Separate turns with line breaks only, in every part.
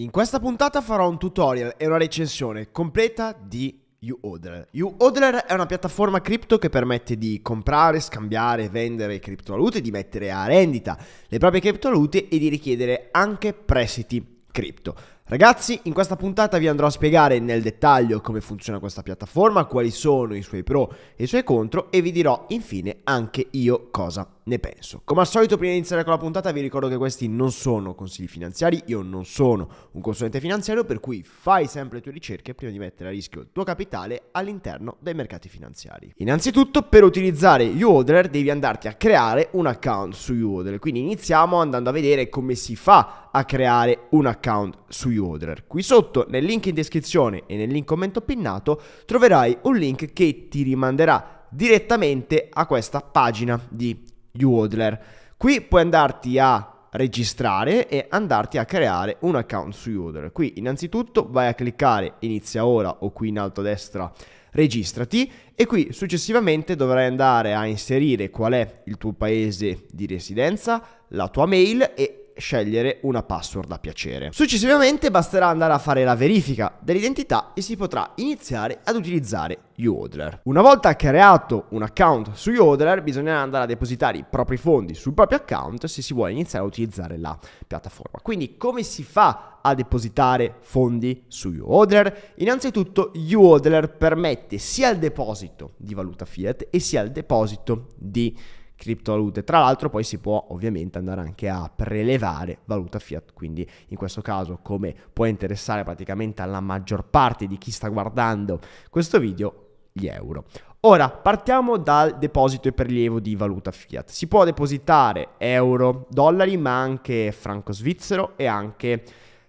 In questa puntata farò un tutorial e una recensione completa di UODLER. UODLER è una piattaforma cripto che permette di comprare, scambiare, vendere criptovalute, di mettere a rendita le proprie criptovalute e di richiedere anche prestiti cripto. Ragazzi, in questa puntata vi andrò a spiegare nel dettaglio come funziona questa piattaforma, quali sono i suoi pro e i suoi contro e vi dirò infine anche io cosa ne penso. Come al solito, prima di iniziare con la puntata, vi ricordo che questi non sono consigli finanziari, io non sono un consulente finanziario, per cui fai sempre le tue ricerche prima di mettere a rischio il tuo capitale all'interno dei mercati finanziari. Innanzitutto, per utilizzare Uodler, devi andarti a creare un account su Uodler. quindi iniziamo andando a vedere come si fa a creare un account su Uodler. Qui sotto, nel link in descrizione e nel link commento pinnato, troverai un link che ti rimanderà direttamente a questa pagina di Yoodler. Qui puoi andarti a registrare e andarti a creare un account su Yoodler. Qui innanzitutto vai a cliccare inizia ora o qui in alto a destra registrati e qui successivamente dovrai andare a inserire qual è il tuo paese di residenza, la tua mail e scegliere una password a piacere. Successivamente basterà andare a fare la verifica dell'identità e si potrà iniziare ad utilizzare Yoodler. Una volta creato un account su Yoodler bisognerà andare a depositare i propri fondi sul proprio account se si vuole iniziare a utilizzare la piattaforma. Quindi come si fa a depositare fondi su Yoodler? Innanzitutto Yoodler permette sia il deposito di valuta fiat e sia il deposito di criptovalute. Tra l'altro poi si può ovviamente andare anche a prelevare valuta fiat, quindi in questo caso come può interessare praticamente alla maggior parte di chi sta guardando questo video, gli euro. Ora partiamo dal deposito e prelievo di valuta fiat. Si può depositare euro, dollari, ma anche franco svizzero e anche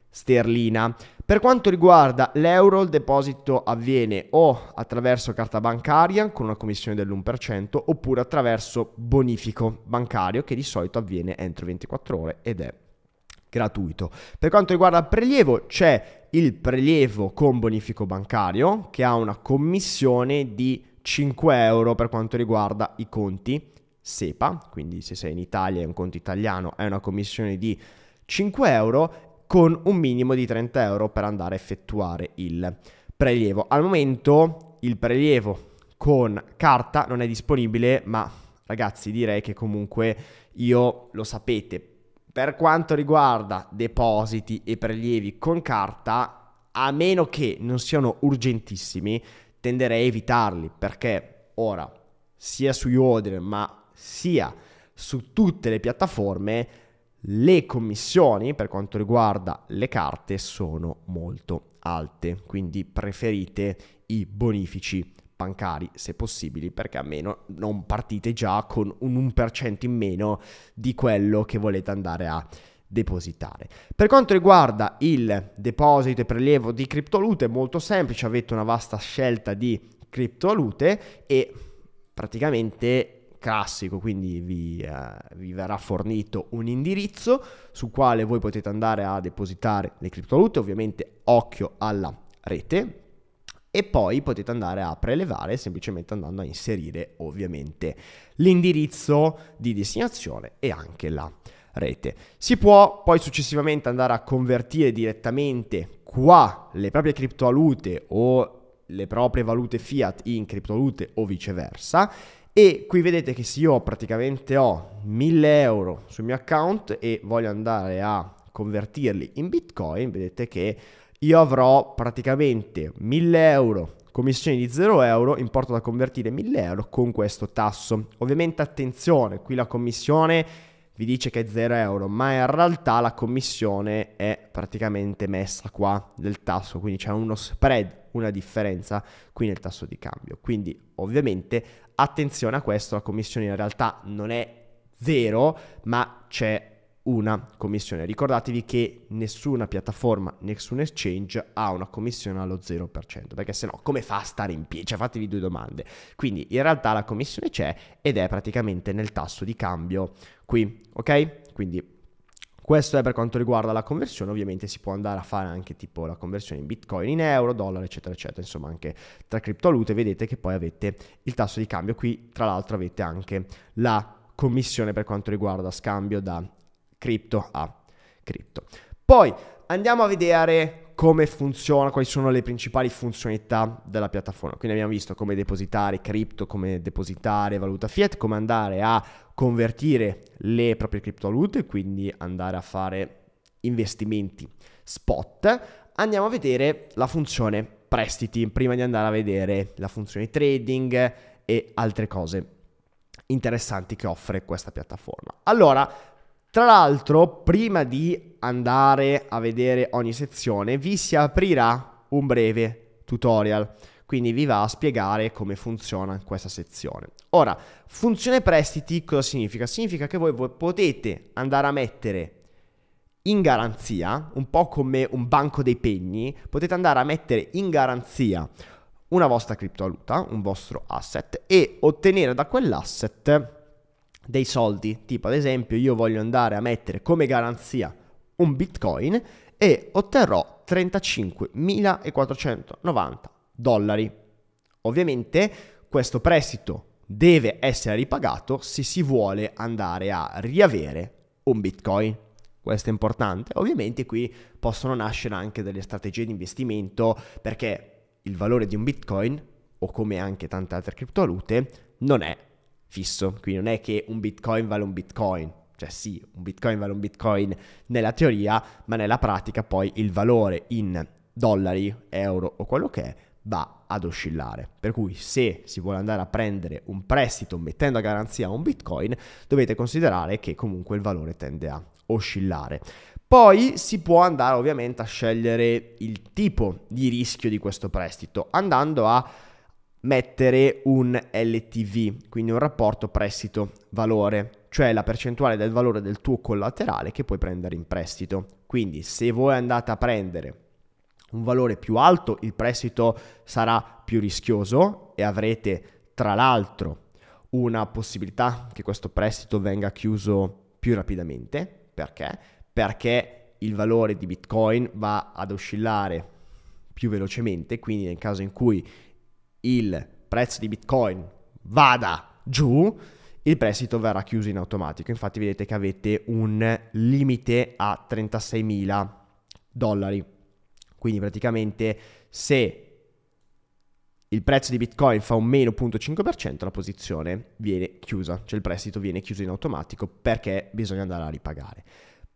sterlina. Per quanto riguarda l'euro, il deposito avviene o attraverso carta bancaria con una commissione dell'1% oppure attraverso bonifico bancario che di solito avviene entro 24 ore ed è gratuito. Per quanto riguarda il prelievo, c'è il prelievo con bonifico bancario che ha una commissione di 5 euro per quanto riguarda i conti SEPA, quindi se sei in Italia e un conto italiano è una commissione di 5 euro con un minimo di 30 euro per andare a effettuare il prelievo. Al momento il prelievo con carta non è disponibile, ma ragazzi direi che comunque io lo sapete. Per quanto riguarda depositi e prelievi con carta, a meno che non siano urgentissimi, tenderei a evitarli perché ora sia su Yodel ma sia su tutte le piattaforme le commissioni per quanto riguarda le carte sono molto alte, quindi preferite i bonifici bancari se possibili perché almeno non partite già con un 1% in meno di quello che volete andare a depositare. Per quanto riguarda il deposito e prelievo di criptovalute è molto semplice, avete una vasta scelta di criptovalute e praticamente classico, quindi vi, eh, vi, verrà fornito un indirizzo sul quale voi potete andare a depositare le criptovalute, ovviamente occhio alla rete e poi potete andare a prelevare semplicemente andando a inserire ovviamente l'indirizzo di destinazione e anche la rete. Si può poi successivamente andare a convertire direttamente qua le proprie criptovalute o le proprie valute fiat in criptovalute o viceversa e qui vedete che se io praticamente ho 1000 euro sul mio account e voglio andare a convertirli in bitcoin, vedete che io avrò praticamente 1000 euro commissioni di 0 euro, importo da convertire 1000 euro con questo tasso. Ovviamente attenzione, qui la commissione vi dice che è 0 euro, ma in realtà la commissione è praticamente messa qua nel tasso, quindi c'è uno spread, una differenza qui nel tasso di cambio. Quindi ovviamente attenzione a questo, la commissione in realtà non è zero, ma c'è una commissione. Ricordatevi che nessuna piattaforma, nessun exchange ha una commissione allo 0%, perché se no come fa a stare in piedi? Cioè fatevi due domande. Quindi in realtà la commissione c'è ed è praticamente nel tasso di cambio qui, ok? Quindi questo è per quanto riguarda la conversione, ovviamente si può andare a fare anche tipo la conversione in bitcoin, in euro, dollaro, eccetera, eccetera, insomma anche tra criptovalute, vedete che poi avete il tasso di cambio qui, tra l'altro avete anche la commissione per quanto riguarda scambio da cripto a cripto. Poi andiamo a vedere come funziona, quali sono le principali funzionalità della piattaforma. Quindi abbiamo visto come depositare cripto, come depositare valuta fiat, come andare a convertire le proprie criptovalute, quindi andare a fare investimenti spot. Andiamo a vedere la funzione prestiti prima di andare a vedere la funzione trading e altre cose interessanti che offre questa piattaforma. Allora, tra l'altro, prima di andare a vedere ogni sezione, vi si aprirà un breve tutorial, quindi vi va a spiegare come funziona questa sezione. Ora, funzione prestiti cosa significa? Significa che voi potete andare a mettere in garanzia, un po' come un banco dei pegni, potete andare a mettere in garanzia una vostra criptovaluta, un vostro asset e ottenere da quell'asset dei soldi, tipo ad esempio io voglio andare a mettere come garanzia un bitcoin e otterrò 35.490 dollari. Ovviamente questo prestito deve essere ripagato se si vuole andare a riavere un bitcoin. Questo è importante. Ovviamente qui possono nascere anche delle strategie di investimento perché il valore di un bitcoin o come anche tante altre criptovalute non è fisso, quindi non è che un bitcoin vale un bitcoin, cioè sì, un bitcoin vale un bitcoin nella teoria, ma nella pratica poi il valore in dollari, euro o quello che è va ad oscillare. Per cui se si vuole andare a prendere un prestito mettendo a garanzia un bitcoin, dovete considerare che comunque il valore tende a oscillare. Poi si può andare ovviamente a scegliere il tipo di rischio di questo prestito, andando a mettere un LTV, quindi un rapporto prestito-valore, cioè la percentuale del valore del tuo collaterale che puoi prendere in prestito. Quindi se voi andate a prendere un valore più alto, il prestito sarà più rischioso e avrete tra l'altro una possibilità che questo prestito venga chiuso più rapidamente. Perché? Perché il valore di Bitcoin va ad oscillare più velocemente, quindi nel caso in cui il prezzo di Bitcoin vada giù, il prestito verrà chiuso in automatico. Infatti vedete che avete un limite a 36.000 dollari. Quindi praticamente se il prezzo di Bitcoin fa un meno 0.5%, la posizione viene chiusa, cioè il prestito viene chiuso in automatico perché bisogna andare a ripagare.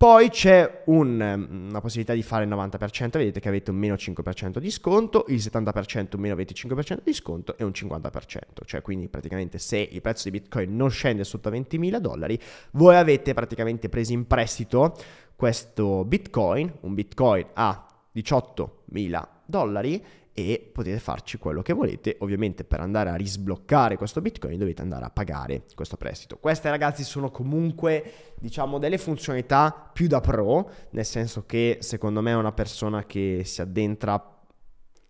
Poi c'è un, mm, una possibilità di fare il 90%, vedete che avete un meno 5% di sconto, il 70% un meno 25% di sconto e un 50%, cioè quindi praticamente se il prezzo di Bitcoin non scende sotto a 20.000 dollari, voi avete praticamente preso in prestito questo Bitcoin, un Bitcoin a 18.000 dollari e potete farci quello che volete. Ovviamente per andare a risbloccare questo Bitcoin dovete andare a pagare questo prestito. Queste ragazzi sono comunque, diciamo, delle funzionalità più da pro, nel senso che secondo me una persona che si addentra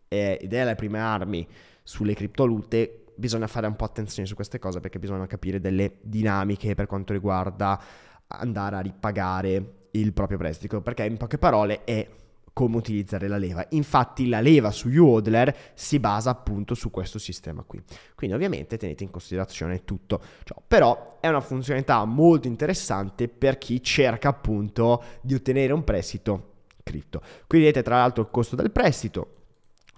eh, ed è alle prime armi sulle criptolute bisogna fare un po' attenzione su queste cose perché bisogna capire delle dinamiche per quanto riguarda andare a ripagare il proprio prestito, perché in poche parole è come utilizzare la leva. Infatti la leva su Yodler si basa appunto su questo sistema qui. Quindi ovviamente tenete in considerazione tutto ciò, però è una funzionalità molto interessante per chi cerca appunto di ottenere un prestito cripto. Qui vedete tra l'altro il costo del prestito,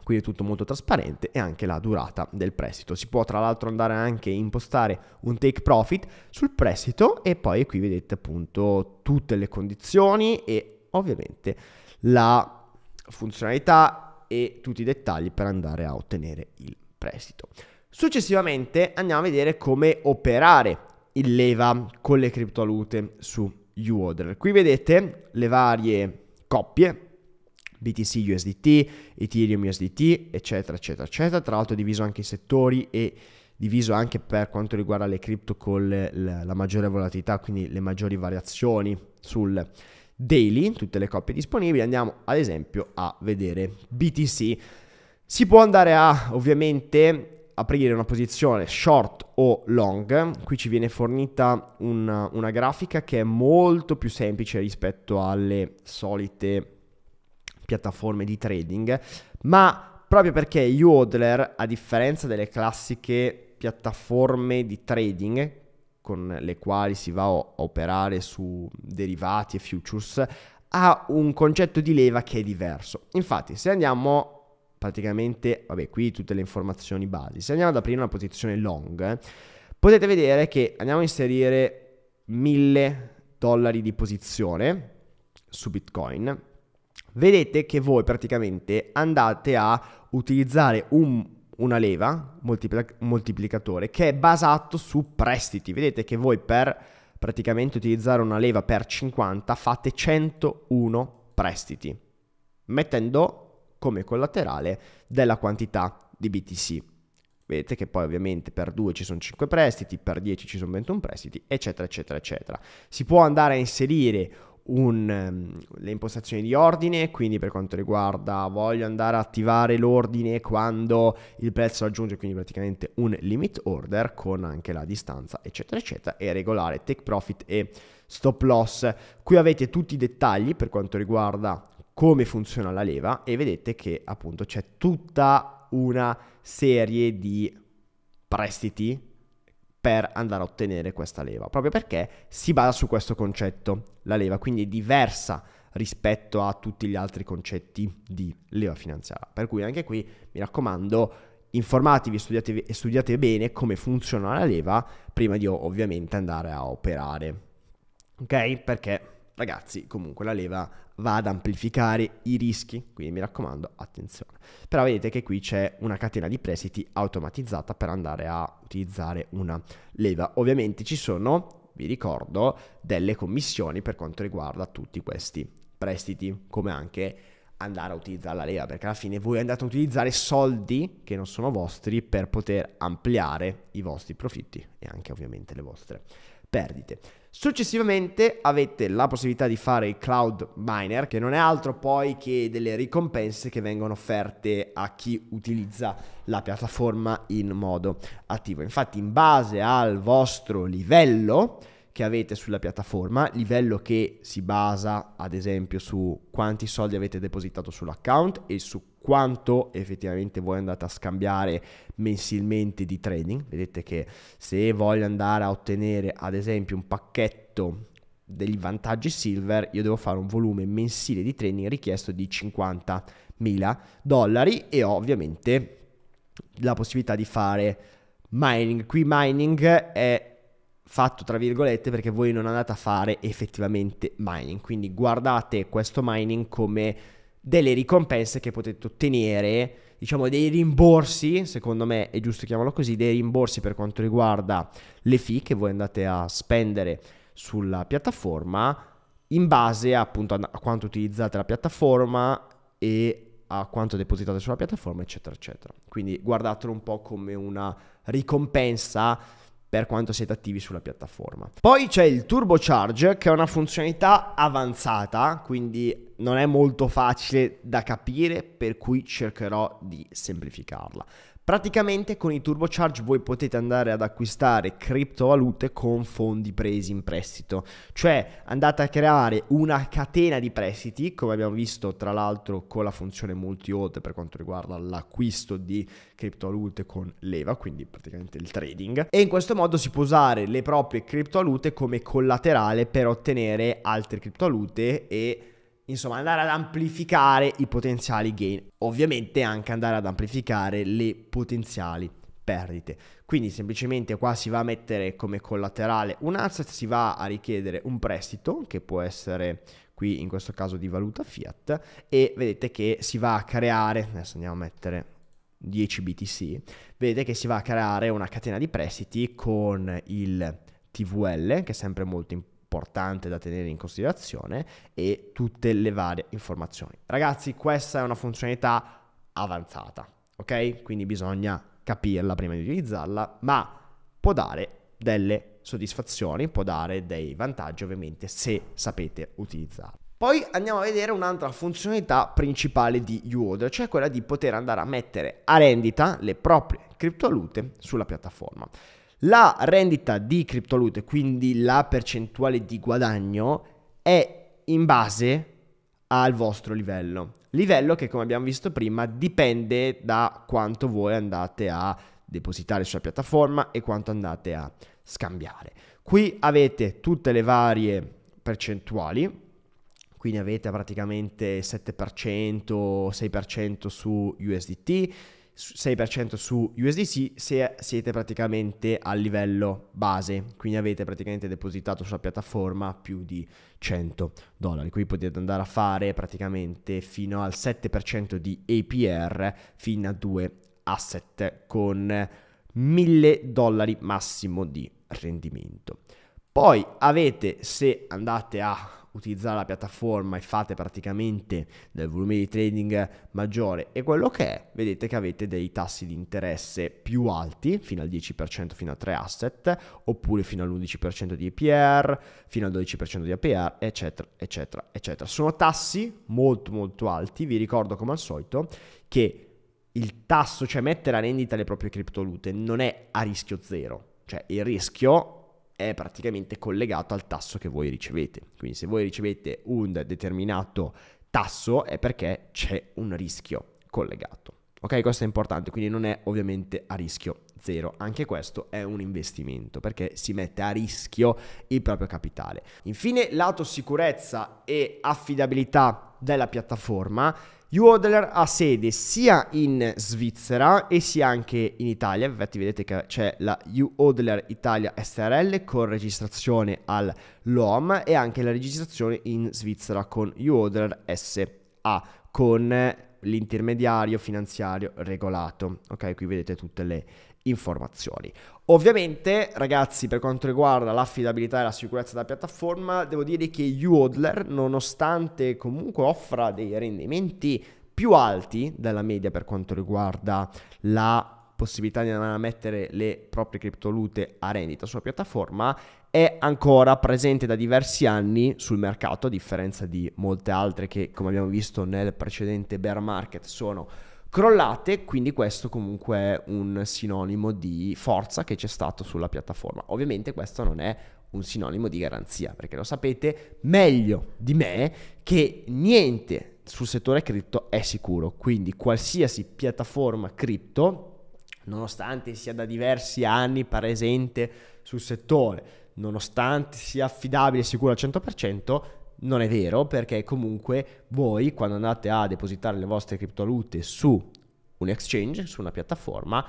Qui è tutto molto trasparente e anche la durata del prestito. Si può tra l'altro andare anche a impostare un take profit sul prestito e poi qui vedete appunto tutte le condizioni e ovviamente la funzionalità e tutti i dettagli per andare a ottenere il prestito. Successivamente andiamo a vedere come operare il leva con le criptovalute su UODR. Qui vedete le varie coppie BTC USDT, Ethereum USDT, eccetera, eccetera, eccetera. Tra l'altro diviso anche i settori e diviso anche per quanto riguarda le cripto con la maggiore volatilità, quindi le maggiori variazioni sul daily, tutte le coppie disponibili, andiamo ad esempio a vedere BTC. Si può andare a ovviamente aprire una posizione short o long. Qui ci viene fornita una, una, grafica che è molto più semplice rispetto alle solite piattaforme di trading, ma proprio perché Yodler, a differenza delle classiche piattaforme di trading, con le quali si va a operare su derivati e futures ha un concetto di leva che è diverso. Infatti, se andiamo praticamente, vabbè, qui tutte le informazioni basi. Se andiamo ad aprire una posizione long, potete vedere che andiamo a inserire 1000 dollari di posizione su Bitcoin. Vedete che voi praticamente andate a utilizzare un una leva moltiplic- moltiplicatore che è basato su prestiti. Vedete che voi per praticamente utilizzare una leva per 50 fate 101 prestiti, mettendo come collaterale della quantità di BTC. Vedete che poi ovviamente per 2 ci sono 5 prestiti, per 10 ci sono 21 prestiti, eccetera, eccetera, eccetera. Si può andare a inserire un, ehm, le impostazioni di ordine, quindi per quanto riguarda voglio andare a attivare l'ordine quando il prezzo raggiunge, quindi praticamente un limit order con anche la distanza, eccetera, eccetera, e regolare take profit e stop loss. Qui avete tutti i dettagli per quanto riguarda come funziona la leva e vedete che appunto c'è tutta una serie di prestiti per andare a ottenere questa leva, proprio perché si basa su questo concetto, la leva, quindi è diversa rispetto a tutti gli altri concetti di leva finanziaria. Per cui anche qui mi raccomando, informatevi e studiate bene come funziona la leva prima di ovviamente andare a operare. Ok? Perché ragazzi, comunque la leva va ad amplificare i rischi, quindi mi raccomando attenzione. Però vedete che qui c'è una catena di prestiti automatizzata per andare a utilizzare una leva. Ovviamente ci sono, vi ricordo, delle commissioni per quanto riguarda tutti questi prestiti, come anche andare a utilizzare la leva, perché alla fine voi andate a utilizzare soldi che non sono vostri per poter ampliare i vostri profitti e anche ovviamente le vostre perdite. Successivamente avete la possibilità di fare il cloud miner, che non è altro poi che delle ricompense che vengono offerte a chi utilizza la piattaforma in modo attivo. Infatti, in base al vostro livello, che avete sulla piattaforma, livello che si basa ad esempio su quanti soldi avete depositato sull'account e su quanto effettivamente voi andate a scambiare mensilmente di trading. Vedete che se voglio andare a ottenere ad esempio un pacchetto degli vantaggi silver, io devo fare un volume mensile di trading richiesto di 50.000 dollari e ho ovviamente la possibilità di fare mining. Qui mining è fatto tra virgolette perché voi non andate a fare effettivamente mining. Quindi guardate questo mining come delle ricompense che potete ottenere, diciamo dei rimborsi, secondo me è giusto chiamarlo così, dei rimborsi per quanto riguarda le fee che voi andate a spendere sulla piattaforma in base appunto a quanto utilizzate la piattaforma e a quanto depositate sulla piattaforma, eccetera, eccetera. Quindi guardatelo un po' come una ricompensa per quanto siete attivi sulla piattaforma. Poi c'è il Turbo Charge che è una funzionalità avanzata, quindi non è molto facile da capire, per cui cercherò di semplificarla. Praticamente con i turbocharge voi potete andare ad acquistare criptovalute con fondi presi in prestito, cioè andate a creare una catena di prestiti, come abbiamo visto tra l'altro con la funzione multi-hold per quanto riguarda l'acquisto di criptovalute con leva, quindi praticamente il trading, e in questo modo si può usare le proprie criptovalute come collaterale per ottenere altre criptovalute e insomma andare ad amplificare i potenziali gain, ovviamente anche andare ad amplificare le potenziali perdite. Quindi semplicemente qua si va a mettere come collaterale un asset, si va a richiedere un prestito che può essere qui in questo caso di valuta fiat e vedete che si va a creare, adesso andiamo a mettere 10 BTC, vedete che si va a creare una catena di prestiti con il TVL che è sempre molto importante importante da tenere in considerazione e tutte le varie informazioni. Ragazzi, questa è una funzionalità avanzata, ok? Quindi bisogna capirla prima di utilizzarla, ma può dare delle soddisfazioni, può dare dei vantaggi ovviamente se sapete utilizzarla. Poi andiamo a vedere un'altra funzionalità principale di UODRA, cioè quella di poter andare a mettere a rendita le proprie criptovalute sulla piattaforma. La rendita di criptovalute, quindi la percentuale di guadagno, è in base al vostro livello. Livello che, come abbiamo visto prima, dipende da quanto voi andate a depositare sulla piattaforma e quanto andate a scambiare. Qui avete tutte le varie percentuali, quindi avete praticamente 7%, 6% su USDT, 6% su USDC se siete praticamente a livello base, quindi avete praticamente depositato sulla piattaforma più di 100 dollari. Qui potete andare a fare praticamente fino al 7% di APR fino a 2 asset con 1000 dollari massimo di rendimento. Poi avete, se andate a utilizzare la piattaforma e fate praticamente del volume di trading maggiore e quello che è, vedete che avete dei tassi di interesse più alti, fino al 10% fino a 3 asset, oppure fino all'11% di APR, fino al 12% di APR, eccetera, eccetera, eccetera. Sono tassi molto molto alti, vi ricordo come al solito che il tasso, cioè mettere a rendita le proprie criptovalute, non è a rischio zero. Cioè il rischio è praticamente collegato al tasso che voi ricevete. Quindi se voi ricevete un determinato tasso è perché c'è un rischio collegato. Ok, questo è importante, quindi non è ovviamente a rischio zero. Anche questo è un investimento perché si mette a rischio il proprio capitale. Infine, lato sicurezza e affidabilità della piattaforma, UODLER ha sede sia in Svizzera e sia anche in Italia, infatti vedete che c'è la UODLER Italia SRL con registrazione all'OM e anche la registrazione in Svizzera con UODLER SA con l'intermediario finanziario regolato. Ok, qui vedete tutte le informazioni. Ovviamente, ragazzi, per quanto riguarda l'affidabilità e la sicurezza della piattaforma, devo dire che UODLER, nonostante comunque offra dei rendimenti più alti della media per quanto riguarda la possibilità di andare a mettere le proprie criptovalute a rendita sulla piattaforma, è ancora presente da diversi anni sul mercato, a differenza di molte altre che, come abbiamo visto nel precedente bear market, sono crollate, quindi questo comunque è un sinonimo di forza che c'è stato sulla piattaforma. Ovviamente questo non è un sinonimo di garanzia, perché lo sapete meglio di me che niente sul settore cripto è sicuro, quindi qualsiasi piattaforma cripto nonostante sia da diversi anni presente sul settore, nonostante sia affidabile e sicuro al 100%, non è vero perché comunque voi quando andate a depositare le vostre criptovalute su un exchange, su una piattaforma,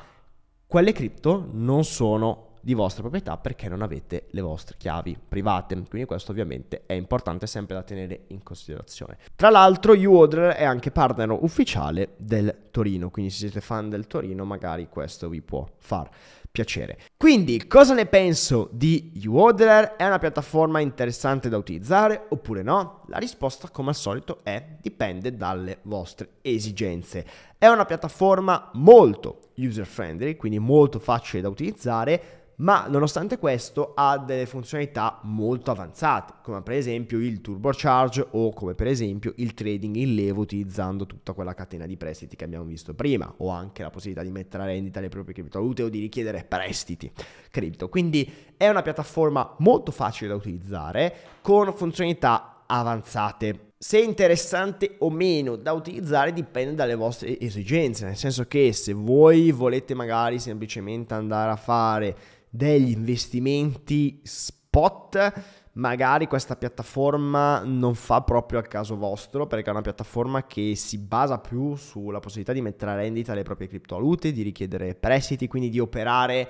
quelle cripto non sono di vostra proprietà perché non avete le vostre chiavi private. Quindi questo ovviamente è importante sempre da tenere in considerazione. Tra l'altro UODR è anche partner ufficiale del Torino, quindi se siete fan del Torino magari questo vi può far piacere. Quindi, cosa ne penso di YouOrderer? È una piattaforma interessante da utilizzare oppure no? La risposta, come al solito, è dipende dalle vostre esigenze. È una piattaforma molto user friendly, quindi molto facile da utilizzare, ma nonostante questo ha delle funzionalità molto avanzate, come per esempio il turbocharge o come per esempio il trading in leva utilizzando tutta quella catena di prestiti che abbiamo visto prima, o anche la possibilità di mettere a rendita le proprie criptovalute o di richiedere prestiti cripto. Quindi è una piattaforma molto facile da utilizzare con funzionalità avanzate. Se interessante o meno da utilizzare dipende dalle vostre esigenze, nel senso che se voi volete magari semplicemente andare a fare degli investimenti spot, magari questa piattaforma non fa proprio a caso vostro perché è una piattaforma che si basa più sulla possibilità di mettere a rendita le proprie criptovalute, di richiedere prestiti, quindi di operare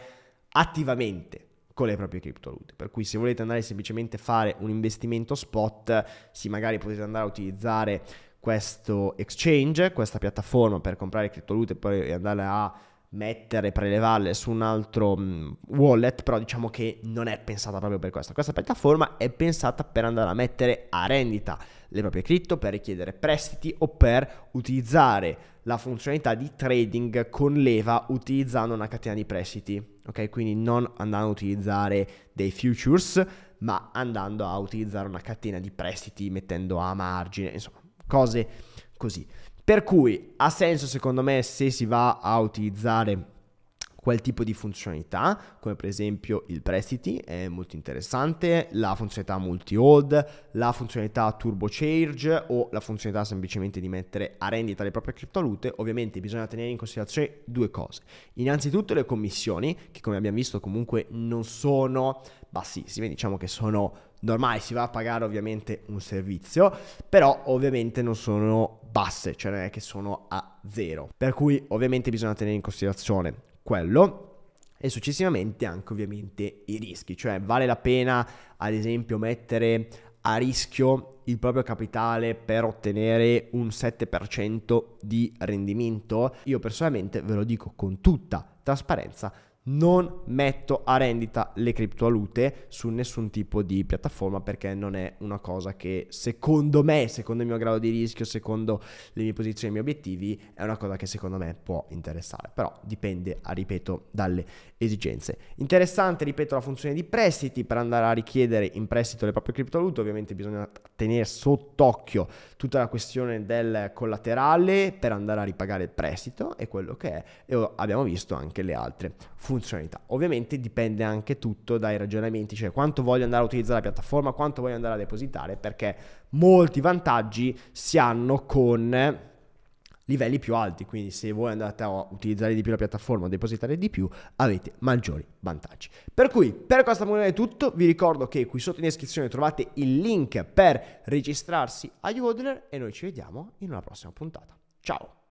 attivamente con le proprie criptovalute. Per cui se volete andare semplicemente a fare un investimento spot, sì magari potete andare a utilizzare questo exchange, questa piattaforma per comprare criptovalute e poi andarle a mettere, prelevarle su un altro mm, wallet, però diciamo che non è pensata proprio per questo. Questa piattaforma è pensata per andare a mettere a rendita le proprie cripto, per richiedere prestiti o per utilizzare la funzionalità di trading con leva utilizzando una catena di prestiti, ok? Quindi non andando a utilizzare dei futures, ma andando a utilizzare una catena di prestiti mettendo a margine, insomma, cose così. Per cui ha senso secondo me se si va a utilizzare quel tipo di funzionalità, come per esempio il prestiti, è molto interessante, la funzionalità multi-hold, la funzionalità turbo charge o la funzionalità semplicemente di mettere a rendita le proprie criptovalute, ovviamente bisogna tenere in considerazione due cose. Innanzitutto le commissioni, che come abbiamo visto comunque non sono bassissime, diciamo che sono normali, si va a pagare ovviamente un servizio, però ovviamente non sono basse, cioè non è che sono a zero. Per cui ovviamente bisogna tenere in considerazione quello e successivamente anche ovviamente i rischi, cioè vale la pena ad esempio mettere a rischio il proprio capitale per ottenere un 7% di rendimento? Io personalmente ve lo dico con tutta trasparenza, non metto a rendita le criptovalute su nessun tipo di piattaforma perché non è una cosa che secondo me, secondo il mio grado di rischio, secondo le mie posizioni e i miei obiettivi, è una cosa che secondo me può interessare, però dipende, ah, ripeto, dalle esigenze. Interessante, ripeto, la funzione di prestiti per andare a richiedere in prestito le proprie criptovalute, ovviamente bisogna tenere sott'occhio tutta la questione del collaterale per andare a ripagare il prestito e quello che è e oh, abbiamo visto anche le altre funzioni funzionalità. Ovviamente dipende anche tutto dai ragionamenti, cioè quanto voglio andare a utilizzare la piattaforma, quanto voglio andare a depositare, perché molti vantaggi si hanno con livelli più alti, quindi se voi andate a utilizzare di più la piattaforma o depositare di più, avete maggiori vantaggi. Per cui, per questa puntata è tutto, vi ricordo che qui sotto in descrizione trovate il link per registrarsi a Yodler e noi ci vediamo in una prossima puntata. Ciao!